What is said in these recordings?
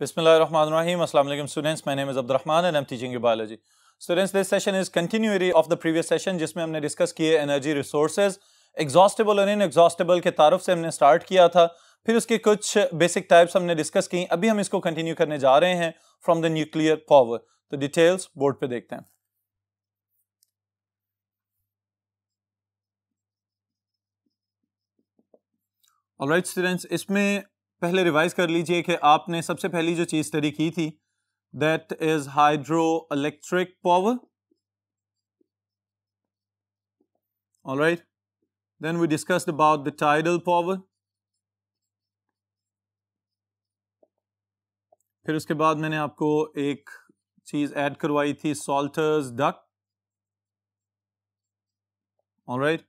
Bismillahirrahmanirrahim. Assalamu alaikum students. My name is Abdurrahman and I'm teaching you biology. Students, this session is continuity of the previous session जिसमें हमने discuss किए energy resources. Exhaustible और inexhaustible के तारफ से हमने start किया था. फिर उसके कुछ basic types हमने discuss की. अभी हम इसको continue करने जा रहे हैं from the nuclear power. तो details board पे देखते हैं. Alright students, इसमें पहले रिवाइज कर लीजिए कि आपने सबसे पहली जो चीज़ स्टडी की थी that is hydro electric power all right then we discussed about the tidal power फिर उसके बाद मैंने आपको एक चीज ऐड करवाई थी Salter's duck all right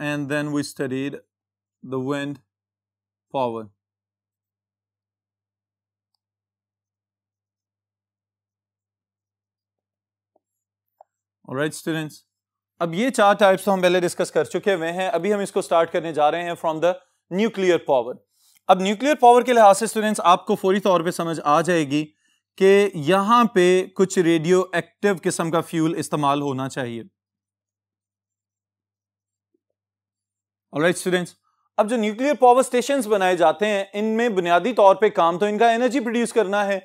and then we studied the wind power right students अब ये चार टाइप्स तो हम पहले डिस्कस कर चुके हुए हैं अभी हम इसको स्टार्ट करने जा रहे हैं फ्रॉम द न्यूक्लियर पावर अब न्यूक्लियर पावर के लिहाज से स्टूडेंट्स आपको फौरी तौर पे समझ आ जाएगी कि यहाँ पे कुछ रेडियो एक्टिव किस्म का फ्यूल इस्तेमाल होना चाहिए राइट स्टूडेंट्स अब जो न्यूक्लियर पावर स्टेशन बनाए जाते हैं इनमें बुनियादी तौर पर काम तो इनका एनर्जी प्रोड्यूस करना है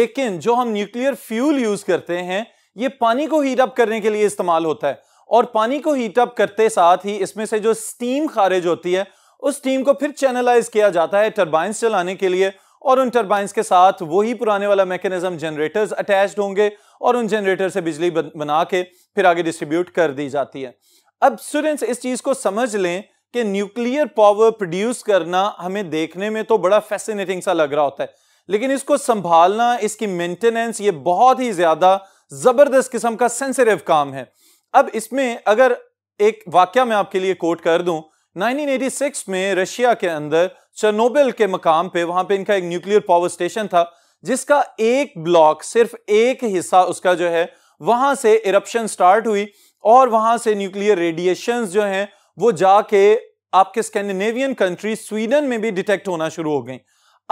लेकिन जो हम न्यूक्लियर फ्यूल यूज करते हैं ये पानी को हीट अप करने के लिए इस्तेमाल होता है और पानी को हीट अप करते साथ ही इसमें से जो स्टीम खारिज होती है उस स्टीम को फिर चैनलाइज किया जाता है टर्बाइंस चलाने के लिए और उन टर्बाइंस के साथ वही पुराने वाला मैकेनिज्म जनरेटर्स अटैच्ड होंगे और उन जनरेटर से बिजली बना के फिर आगे डिस्ट्रीब्यूट कर दी जाती है अब स्टूडेंट्स इस चीज को समझ लें कि न्यूक्लियर पावर प्रोड्यूस करना हमें देखने में तो बड़ा फैसिनेटिंग सा लग रहा होता है लेकिन इसको संभालना इसकी मेंटेनेंस ये बहुत ही ज्यादा जबरदस्त किस्म का सेंसिटिव काम है अब इसमें अगर एक वाक्य मैं आपके लिए कोट कर दूं 1986 में रशिया के अंदर चनोबिल के मकाम पे वहां पे इनका एक न्यूक्लियर पावर स्टेशन था जिसका एक ब्लॉक सिर्फ एक हिस्सा उसका जो है वहां से इरप्शन स्टार्ट हुई और वहां से न्यूक्लियर रेडिएशन जो है वो जाके आपके स्कैंडिनेवियन कंट्री स्वीडन में भी डिटेक्ट होना शुरू हो गई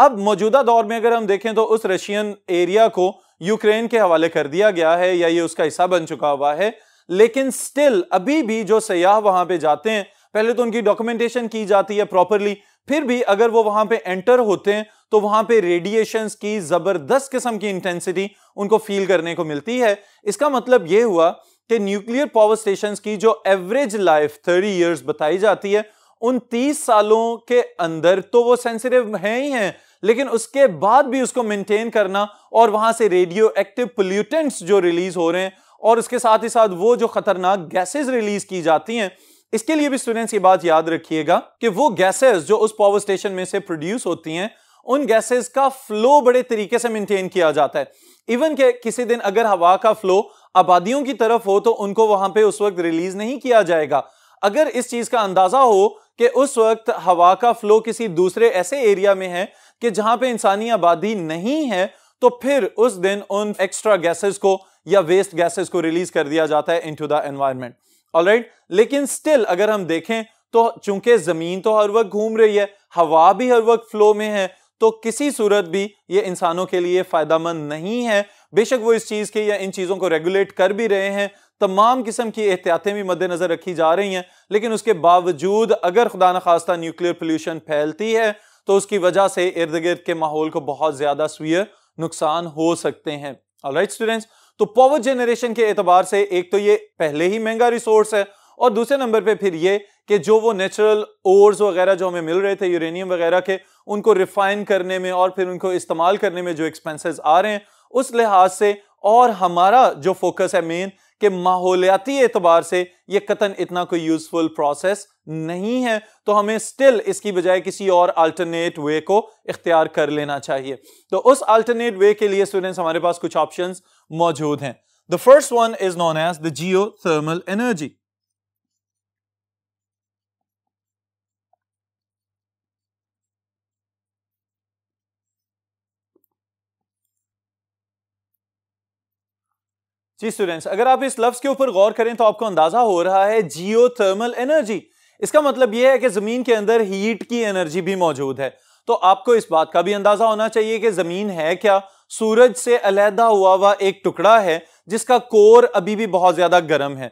अब मौजूदा दौर में अगर हम देखें तो उस रशियन एरिया को यूक्रेन के हवाले कर दिया गया है या ये उसका हिस्सा बन चुका हुआ है लेकिन स्टिल अभी भी जो सयाह वहां पे जाते हैं पहले तो उनकी डॉक्यूमेंटेशन की जाती है प्रॉपरली फिर भी अगर वो वहां पे एंटर होते हैं तो वहां पे रेडिएशन की जबरदस्त किस्म की इंटेंसिटी उनको फील करने को मिलती है इसका मतलब यह हुआ कि न्यूक्लियर पावर स्टेशन की जो एवरेज लाइफ थर्टी ईयर्स बताई जाती है उन तीस सालों के अंदर तो वो सेंसिटिव है ही हैं लेकिन उसके बाद भी उसको मेंटेन करना और वहां से रेडियो एक्टिव पोल्यूटेंट्स जो रिलीज हो रहे हैं और उसके साथ ही साथ वो जो खतरनाक गैसेस रिलीज की जाती हैं इसके लिए भी स्टूडेंट्स ये बात याद रखिएगा कि वो गैसेस जो उस पावर स्टेशन में से प्रोड्यूस होती हैं उन गैसेस का फ्लो बड़े तरीके से मेंटेन किया जाता है इवन के किसी दिन अगर हवा का फ्लो आबादियों की तरफ हो तो उनको वहां पर उस वक्त रिलीज नहीं किया जाएगा अगर इस चीज का अंदाजा हो कि उस वक्त हवा का फ्लो किसी दूसरे ऐसे एरिया में है कि जहां पे इंसानी आबादी नहीं है तो फिर उस दिन उन एक्स्ट्रा गैसेस को या वेस्ट गैसेस को रिलीज कर दिया जाता है इनटू द एनवायरमेंट ऑलराइट लेकिन स्टिल अगर हम देखें तो चूंकि जमीन तो हर वक्त घूम रही है हवा भी हर वक्त फ्लो में है तो किसी सूरत भी ये इंसानों के लिए फायदा नहीं है बेशक वो इस चीज के या इन चीजों को रेगुलेट कर भी रहे हैं तमाम किस्म की एहतियातें भी मद्देनजर रखी जा रही हैं लेकिन उसके बावजूद अगर खुदा न खास्ता न्यूक्लियर पोल्यूशन फैलती है तो उसकी वजह से इर्द गिर्द के माहौल को बहुत ज्यादा स्वीय नुकसान हो सकते हैं राइट स्टूडेंट्स तो पावर जनरेशन के एतबार से एक तो ये पहले ही महंगा रिसोर्स है और दूसरे नंबर पे फिर ये कि जो वो नेचुरल ओर्स वगैरह जो हमें मिल रहे थे यूरेनियम वगैरह के उनको रिफाइन करने में और फिर उनको इस्तेमाल करने में जो एक्सपेंसेस आ रहे हैं उस लिहाज से और हमारा जो फोकस है मेन कि माहौलियाती एतबार से ये कतन इतना कोई यूजफुल प्रोसेस नहीं है तो हमें स्टिल इसकी बजाय किसी और अल्टरनेट वे को इख्तियार कर लेना चाहिए तो उस अल्टरनेट वे के लिए स्टूडेंट्स हमारे पास कुछ ऑप्शंस मौजूद हैं the first one is known as the geo thermal energy जी स्टूडेंट्स अगर आप इस लफ्ज के ऊपर गौर करें तो आपको अंदाजा हो रहा है जियो थर्मल एनर्जी इसका मतलब यह है कि जमीन के अंदर हीट की एनर्जी भी मौजूद है तो आपको इस बात का भी अंदाजा होना चाहिए कि जमीन है क्या सूरज से अलहदा हुआ हुआ एक टुकड़ा है जिसका कोर अभी भी बहुत ज्यादा गर्म है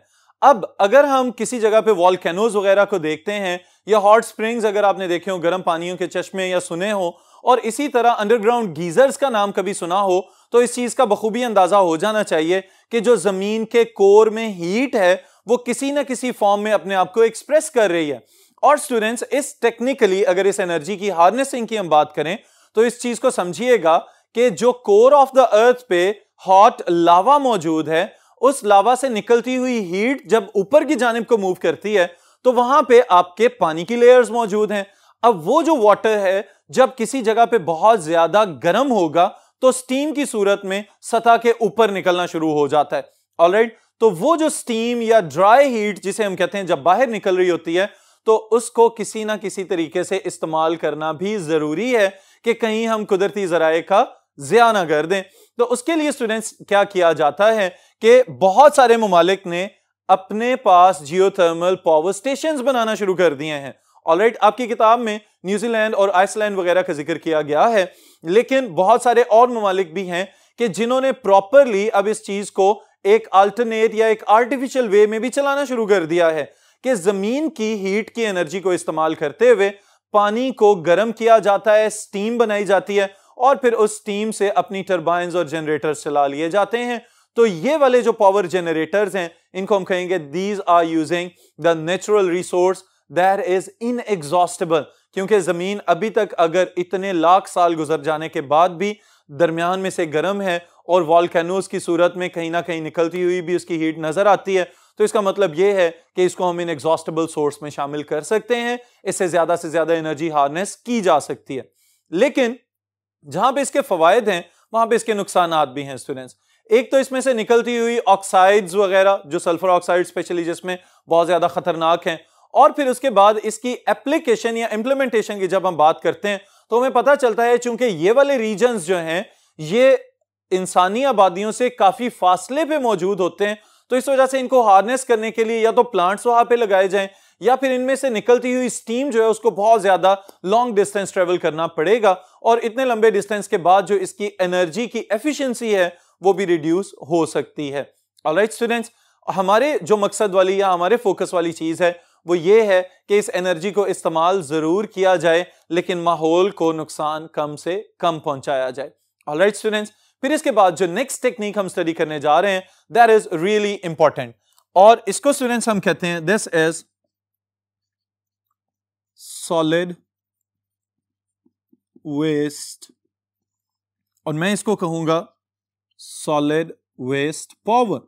अब अगर हम किसी जगह पे वॉलकैनोज वगैरह को देखते हैं या हॉट स्प्रिंग्स अगर आपने देखे हो गर्म पानियों के चश्मे या सुने हो और इसी तरह अंडरग्राउंड गीजर्स का नाम कभी सुना हो तो इस चीज का बखूबी अंदाजा हो जाना चाहिए कि जो जमीन के कोर में हीट है वो किसी ना किसी फॉर्म में अपने आप को एक्सप्रेस कर रही है और स्टूडेंट्स इस टेक्निकली अगर इस एनर्जी की हार्नेसिंग की हम बात करें तो इस चीज को समझिएगा कि जो कोर ऑफ द अर्थ पे हॉट लावा मौजूद है उस लावा से निकलती हुई हीट जब ऊपर की जानब को मूव करती है तो वहां पे आपके पानी की लेयर्स मौजूद हैं अब वो जो वाटर है जब किसी जगह पे बहुत ज्यादा गर्म होगा तो स्टीम की सूरत में सतह के ऊपर निकलना शुरू हो जाता है ऑलराइट तो वो जो स्टीम या ड्राई हीट जिसे हम कहते हैं जब बाहर निकल रही होती है तो उसको किसी ना किसी तरीके से इस्तेमाल करना भी जरूरी है कि कहीं हम कुदरती जराए का ज़िया ना कर दें तो उसके लिए स्टूडेंट्स क्या किया जाता है कि बहुत सारे ममालिक ने अपने पास जियोथर्मल पावर स्टेशन बनाना शुरू कर दिए हैं ऑलराइट आपकी किताब में न्यूजीलैंड और आइसलैंड वगैरह का जिक्र किया गया है लेकिन बहुत सारे और ममालिक भी हैं कि जिन्होंने प्रॉपरली अब इस चीज को एक अल्टरनेट या एक आर्टिफिशियल वे में भी चलाना शुरू कर दिया है कि जमीन की हीट की एनर्जी को इस्तेमाल करते हुए पानी को गर्म किया जाता है स्टीम बनाई जाती है और फिर उस स्टीम से अपनी टर्बाइन और जनरेटर्स चला लिए जाते हैं तो ये वाले जो पावर जनरेटर्स हैं इनको हम कहेंगे these are using the natural resource there is inexhaustible क्योंकि जमीन अभी तक अगर इतने लाख साल गुजर जाने के बाद भी दरमियान में से गर्म है और वॉलकैनोज की सूरत में कहीं ना कहीं निकलती हुई भी उसकी हीट नजर आती है तो इसका मतलब यह है कि इसको हम इन एग्जॉस्टेबल सोर्स में शामिल कर सकते हैं इससे ज्यादा से ज्यादा एनर्जी हार्नेस की जा सकती है लेकिन जहां पे इसके फवायद हैं वहां पे इसके नुकसान भी हैं स्टूडेंट्स एक तो इसमें से निकलती हुई ऑक्साइड्स वगैरह जो सल्फर ऑक्साइड स्पेशली जिसमें बहुत ज्यादा खतरनाक हैं और फिर उसके बाद इसकी एप्लीकेशन या इंप्लीमेंटेशन की जब हम बात करते हैं तो हमें पता चलता है चूंकि ये वाले रीजन जो हैं ये इंसानी आबादियों से काफी फासले पे मौजूद होते हैं तो इस वजह से इनको हार्नेस करने के लिए या तो प्लांट्स वहां पे लगाए जाएं या फिर इनमें से निकलती हुई स्टीम जो है उसको बहुत ज्यादा लॉन्ग डिस्टेंस ट्रेवल करना पड़ेगा और इतने लंबे डिस्टेंस के बाद जो इसकी एनर्जी की एफिशिएंसी है वो भी रिड्यूस हो सकती है ऑलराइट स्टूडेंट्स हमारे जो मकसद वाली या हमारे फोकस वाली चीज है वो ये है कि इस एनर्जी को इस्तेमाल ज़रूर किया जाए लेकिन माहौल को नुकसान कम से कम पहुंचाया जाए ऑल राइट स्टूडेंट्स फिर इसके बाद जो नेक्स्ट टेक्निक हम स्टडी करने जा रहे हैं दैट इज रियली इंपॉर्टेंट और इसको स्टूडेंट्स हम कहते हैं दिस इज सॉलिड वेस्ट और मैं इसको कहूंगा सॉलिड वेस्ट पावर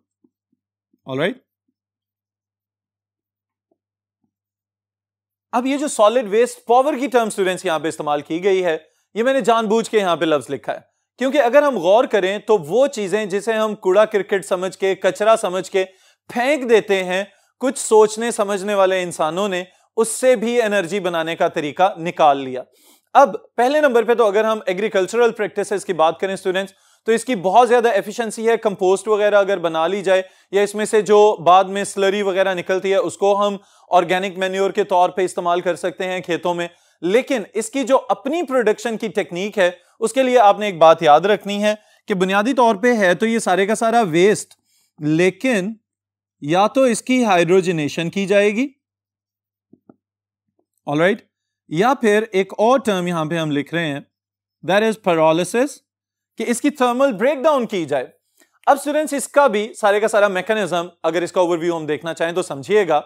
राइट अब ये जो सॉलिड वेस्ट पॉवर की टर्म स्टूडेंट्स यहां पे इस्तेमाल की गई है ये मैंने जानबूझ के यहां पे लफ्ज लिखा है क्योंकि अगर हम गौर करें तो वो चीजें जिसे हम कूड़ा क्रिकेट समझ के कचरा समझ के फेंक देते हैं कुछ सोचने समझने वाले इंसानों ने उससे भी एनर्जी बनाने का तरीका निकाल लिया अब पहले नंबर पे तो अगर हम एग्रीकल्चरल प्रैक्टिसेस की बात करें स्टूडेंट्स तो इसकी बहुत ज़्यादा एफिशिएंसी है कंपोस्ट वगैरह अगर बना ली जाए या इसमें से जो बाद में स्लरी वगैरह निकलती है उसको हम ऑर्गेनिक मेन्योर के तौर पे इस्तेमाल कर सकते हैं खेतों में लेकिन इसकी जो अपनी प्रोडक्शन की टेक्निक है उसके लिए आपने एक बात याद रखनी है कि बुनियादी तौर पर है तो ये सारे का सारा वेस्ट लेकिन या तो इसकी हाइड्रोजनेशन की जाएगी ऑलराइट right? या फिर एक और टर्म यहां पे हम लिख रहे हैं दैट इज पेरोलिसिस कि इसकी थर्मल ब्रेकडाउन की जाए अब स्टूडेंट्स इसका भी सारे का सारा मैकेनिज्म अगर इसका ओवरव्यू हम देखना चाहें तो समझिएगा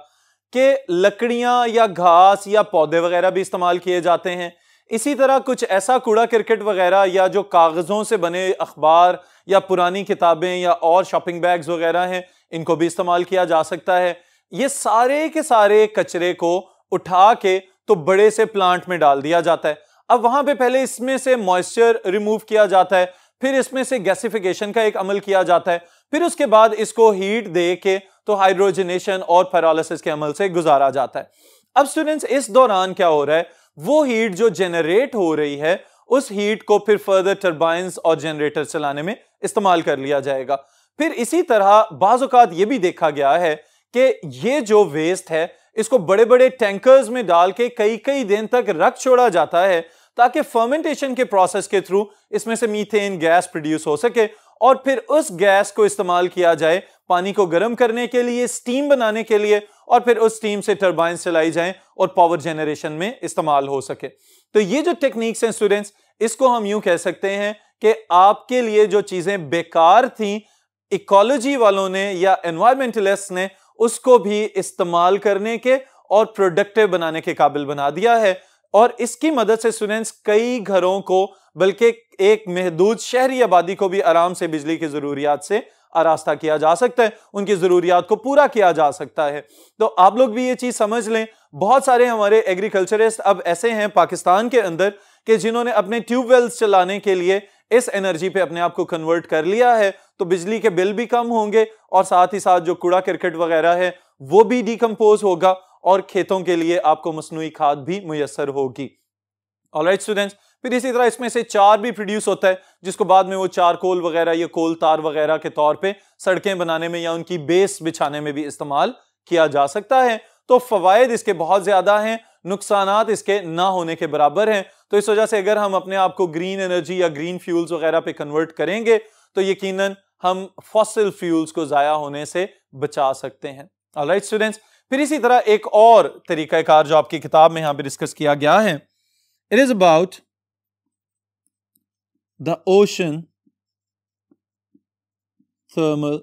कि लकड़ियां या घास या पौधे वगैरह भी इस्तेमाल किए जाते हैं इसी तरह कुछ ऐसा कूड़ा क्रिकेट वगैरह या जो कागज़ों से बने अखबार या पुरानी किताबें या और शॉपिंग बैग्स वगैरह हैं इनको भी इस्तेमाल किया जा सकता है ये सारे के सारे कचरे को उठा के तो बड़े से प्लांट में डाल दिया जाता है अब वहां पे पहले इसमें से मॉइस्चर रिमूव किया जाता है फिर इसमें से गैसिफिकेशन का एक अमल किया जाता है फिर उसके बाद इसको हीट दे के तो हाइड्रोजनेशन और पैरालिसिस के अमल से गुजारा जाता है अब स्टूडेंट्स इस दौरान क्या हो रहा है वो हीट जो जनरेट हो रही है उस हीट को फिर फर्दर टर्बाइंस और जनरेटर चलाने में इस्तेमाल कर लिया जाएगा फिर इसी तरह बाज़ात ये भी देखा गया है कि ये जो वेस्ट है इसको बड़े बड़े टैंकर्स में डाल के कई कई दिन तक रख छोड़ा जाता है ताकि फर्मेंटेशन के प्रोसेस के थ्रू इसमें से मीथेन गैस प्रोड्यूस हो सके और फिर उस गैस को इस्तेमाल किया जाए पानी को गर्म करने के लिए स्टीम बनाने के लिए और फिर उस स्टीम से टर्बाइन चलाई जाए और पावर जनरेशन में इस्तेमाल हो सके तो ये जो टेक्निक्स हैं स्टूडेंट्स इसको हम यूं कह सकते हैं कि आपके लिए जो चीजें बेकार थी इकोलॉजी वालों ने या एनवायरमेंटलिस्ट ने उसको भी इस्तेमाल करने के और प्रोडक्टिव बनाने के काबिल बना दिया है और इसकी मदद से स्टूडेंट्स कई घरों को बल्कि एक महदूद शहरी आबादी को भी आराम से बिजली की ज़रूरियात से आरास्ता किया जा सकता है उनकी ज़रूरियात को पूरा किया जा सकता है तो आप लोग भी ये चीज़ समझ लें बहुत सारे हमारे एग्रीकल्चरिस्ट अब ऐसे हैं पाकिस्तान के अंदर कि जिन्होंने अपने ट्यूबवेल्स चलाने के लिए इस एनर्जी पे अपने आप को कन्वर्ट कर लिया है तो बिजली के बिल भी कम होंगे और साथ ही साथ जो कूड़ा क्रिकेट वगैरह है वो भी डिकम्पोज होगा और खेतों के लिए आपको मसनू खाद भी मुयसर होगी ऑलराइट स्टूडेंट्स फिर इसी तरह इसमें से चार भी प्रोड्यूस होता है जिसको बाद में वो चार कोल वगैरह या कोल तार वगैरह के तौर पे सड़कें बनाने में या उनकी बेस बिछाने में भी इस्तेमाल किया जा सकता है तो फवायद इसके बहुत ज्यादा हैं नुकसान इसके ना होने के बराबर हैं तो इस वजह से अगर हम अपने आप को ग्रीन एनर्जी या ग्रीन फ्यूल्स वगैरह पे कन्वर्ट करेंगे तो यकीन हम फॉसिल फ्यूल्स को ज़ाया होने से बचा सकते हैं राइट स्टूडेंट्स फिर इसी तरह एक और तरीक़ाकार जो आपकी किताब में यहां पर डिस्कस किया गया है it is about the ocean thermal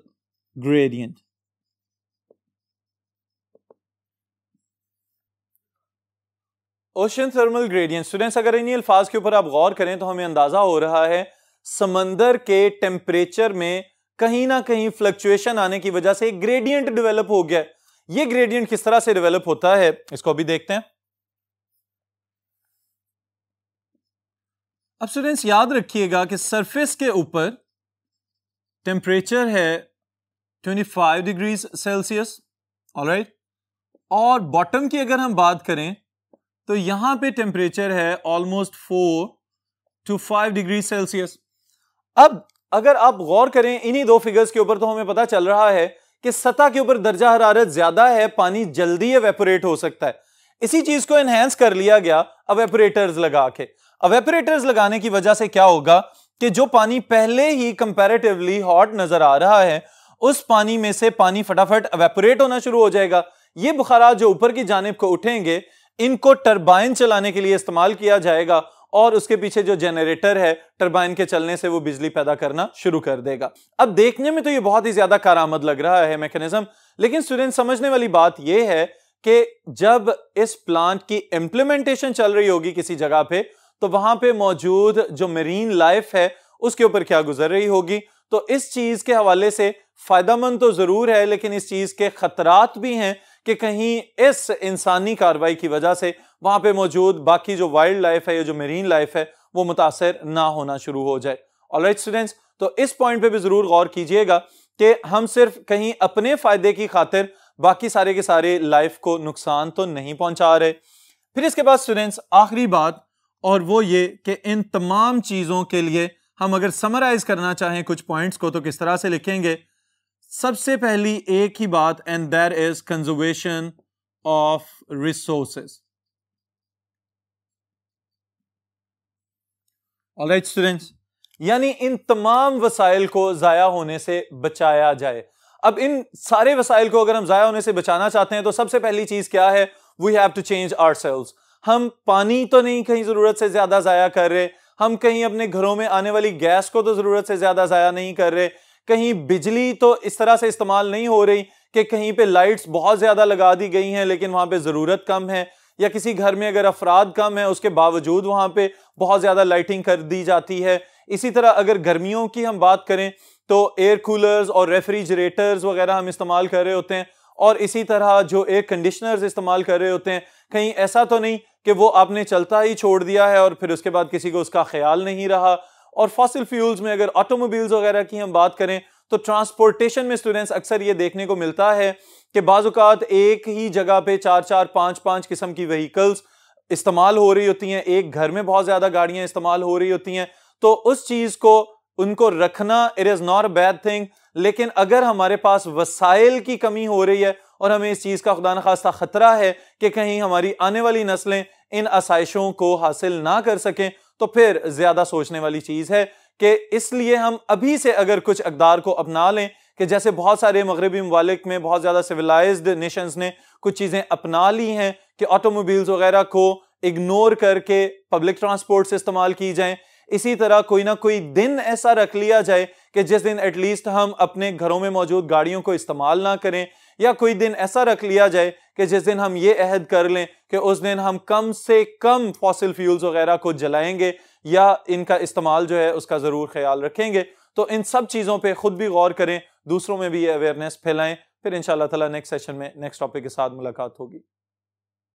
gradient ocean thermal gradient students अगर इन्हीं अल्फाज के ऊपर आप गौर करें तो हमें अंदाजा हो रहा है समंदर के टेम्परेचर में कहीं ना कहीं फ्लक्चुएशन आने की वजह से एक ग्रेडियंट डेवलप हो गया ये ग्रेडियंट किस तरह से डेवलप होता है इसको अभी देखते हैं अब स्टूडेंट्स याद रखिएगा कि सरफेस के ऊपर टेम्परेचर है 25 डिग्रीज सेल्सियस ऑलराइट और बॉटम की अगर हम बात करें तो यहां पे टेम्परेचर है ऑलमोस्ट 4 टू 5 डिग्री सेल्सियस अब अगर आप गौर करें इन्हीं दो फिगर्स के ऊपर तो हमें पता चल रहा है कि सतह के ऊपर दर्जा हरारत ज्यादा है पानी जल्दी एवेपोरेट हो सकता है इसी चीज को एनहेंस कर लिया गया अवेपोरेटर्स लगा के अवेपोरेटर्स लगाने की वजह से क्या होगा कि जो पानी पहले ही कंपेरेटिवली हॉट नजर आ रहा है उस पानी में से पानी फटाफट अवेपोरेट होना शुरू हो जाएगा ये बुखारा जो ऊपर की जानब को उठेंगे इनको टर्बाइन चलाने के लिए इस्तेमाल किया जाएगा और उसके पीछे जो जनरेटर है टर्बाइन के चलने से वो बिजली पैदा करना शुरू कर देगा अब देखने में तो ये बहुत ही ज्यादा कारामद लग रहा है मैकेनिज्म लेकिन स्टूडेंट समझने वाली बात यह है कि जब इस प्लांट की इंप्लीमेंटेशन चल रही होगी किसी जगह पे तो वहां पे मौजूद जो मरीन लाइफ है उसके ऊपर क्या गुजर रही होगी तो इस चीज के हवाले से फायदा तो जरूर है लेकिन इस चीज के खतरात भी हैं कि कहीं इस इंसानी कार्रवाई की वजह से वहाँ पे मौजूद बाकी जो वाइल्ड लाइफ है या जो मेरीन लाइफ है वो मुतासर ना होना शुरू हो जाए ऑल राइट स्टूडेंट्स तो इस पॉइंट पे भी ज़रूर गौर कीजिएगा कि हम सिर्फ कहीं अपने फ़ायदे की खातिर बाकी सारे के सारे लाइफ को नुकसान तो नहीं पहुंचा रहे फिर इसके बाद स्टूडेंट्स आखिरी बात और वो ये कि इन तमाम चीज़ों के लिए हम अगर समराइज करना चाहें कुछ पॉइंट्स को तो किस तरह से लिखेंगे सबसे पहली एक ही बात and there is conservation of resources alright students यानी इन तमाम वसाइल को ज़ाया होने से बचाया जाए अब इन सारे वसाइल को अगर हम ज़ाया होने से बचाना चाहते हैं तो सबसे पहली चीज़ क्या है we have to change ourselves हम पानी तो नहीं कहीं ज़रूरत से ज़्यादा ज़ाया कर रहे हम कहीं अपने घरों में आने वाली गैस को तो ज़रूरत से ज़्यादा ज़ाया नहीं कर रहे कहीं बिजली तो इस तरह से इस्तेमाल नहीं हो रही कि कहीं पे लाइट्स बहुत ज़्यादा लगा दी गई हैं लेकिन वहाँ पे ज़रूरत कम है या किसी घर में अगर अफराद कम है उसके बावजूद वहाँ पे बहुत ज़्यादा लाइटिंग कर दी जाती है इसी तरह अगर गर्मियों की हम बात करें तो एयर कूलर्स और रेफ्रिजरेटर्स वगैरह हम इस्तेमाल कर रहे होते हैं और इसी तरह जो एयर कंडीशनर्स इस्तेमाल कर रहे होते हैं कहीं ऐसा तो नहीं कि वो आपने चलता ही छोड़ दिया है और फिर उसके बाद किसी को उसका ख्याल नहीं रहा और फॉसिल फ्यूल्स में अगर ऑटोमोबाइल्स वगैरह की हम बात करें तो ट्रांसपोर्टेशन में स्टूडेंट्स अक्सर ये देखने को मिलता है कि बाज़ात एक ही जगह पे चार चार पाँच पाँच किस्म की व्हीकल्स इस्तेमाल हो रही होती हैं एक घर में बहुत ज़्यादा गाड़ियाँ इस्तेमाल हो रही होती हैं तो उस चीज़ को उनको रखना it is not a bad thing लेकिन अगर हमारे पास वसाइल की कमी हो रही है और हमें इस चीज़ का खुदा खास्ता ख़तरा है कि कहीं हमारी आने वाली नस्लें इन आसाइशों को हासिल ना कर सकें तो फिर ज्यादा सोचने वाली चीज है कि इसलिए हम अभी से अगर कुछ अकदार को अपना लें कि जैसे बहुत सारे मगरबी ममालिक में बहुत ज़्यादा सिविलाइज्ड नेशंस ने कुछ चीज़ें अपना ली हैं कि ऑटोमोबाइल्स वगैरह को इग्नोर करके पब्लिक ट्रांसपोर्ट से इस्तेमाल की जाए इसी तरह कोई ना कोई दिन ऐसा रख लिया जाए कि जिस दिन एटलीस्ट हम अपने घरों में मौजूद गाड़ियों को इस्तेमाल ना करें या कोई दिन ऐसा रख लिया जाए कि जिस दिन हम ये अहद कर लें कि उस दिन हम कम से कम फॉसिल फ्यूल्स वगैरह को जलाएंगे या इनका इस्तेमाल जो है उसका ज़रूर ख्याल रखेंगे तो इन सब चीज़ों पर ख़ुद भी गौर करें दूसरों में भी ये अवेयरनेस फैलाएं फिर इन ताला नेक्स्ट सेशन में नेक्स्ट टॉपिक के साथ मुलाकात होगी